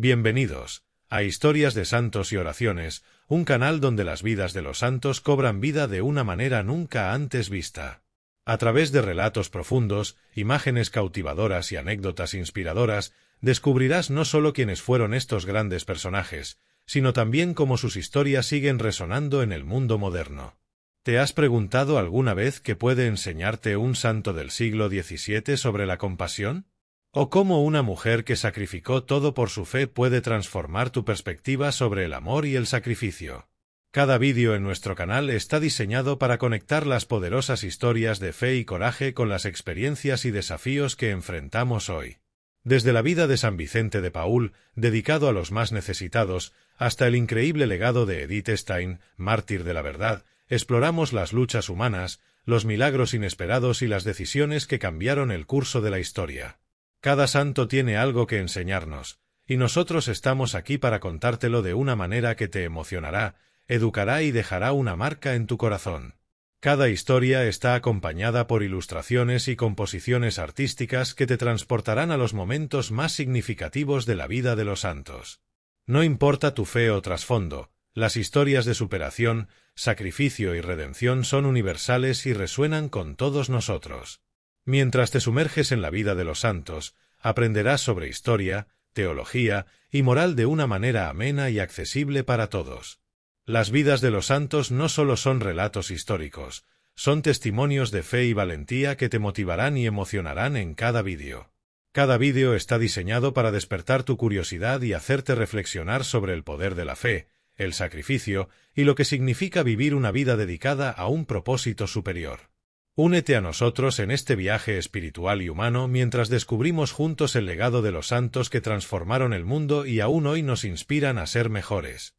Bienvenidos a Historias de Santos y Oraciones, un canal donde las vidas de los santos cobran vida de una manera nunca antes vista. A través de relatos profundos, imágenes cautivadoras y anécdotas inspiradoras, descubrirás no solo quiénes fueron estos grandes personajes, sino también cómo sus historias siguen resonando en el mundo moderno. ¿Te has preguntado alguna vez qué puede enseñarte un santo del siglo XVII sobre la compasión? o cómo una mujer que sacrificó todo por su fe puede transformar tu perspectiva sobre el amor y el sacrificio. Cada vídeo en nuestro canal está diseñado para conectar las poderosas historias de fe y coraje con las experiencias y desafíos que enfrentamos hoy. Desde la vida de San Vicente de Paul, dedicado a los más necesitados, hasta el increíble legado de Edith Stein, mártir de la verdad, exploramos las luchas humanas, los milagros inesperados y las decisiones que cambiaron el curso de la historia. Cada santo tiene algo que enseñarnos, y nosotros estamos aquí para contártelo de una manera que te emocionará, educará y dejará una marca en tu corazón. Cada historia está acompañada por ilustraciones y composiciones artísticas que te transportarán a los momentos más significativos de la vida de los santos. No importa tu fe o trasfondo, las historias de superación, sacrificio y redención son universales y resuenan con todos nosotros. Mientras te sumerges en la vida de los santos, aprenderás sobre historia, teología y moral de una manera amena y accesible para todos. Las vidas de los santos no solo son relatos históricos, son testimonios de fe y valentía que te motivarán y emocionarán en cada vídeo. Cada vídeo está diseñado para despertar tu curiosidad y hacerte reflexionar sobre el poder de la fe, el sacrificio y lo que significa vivir una vida dedicada a un propósito superior. Únete a nosotros en este viaje espiritual y humano mientras descubrimos juntos el legado de los santos que transformaron el mundo y aún hoy nos inspiran a ser mejores.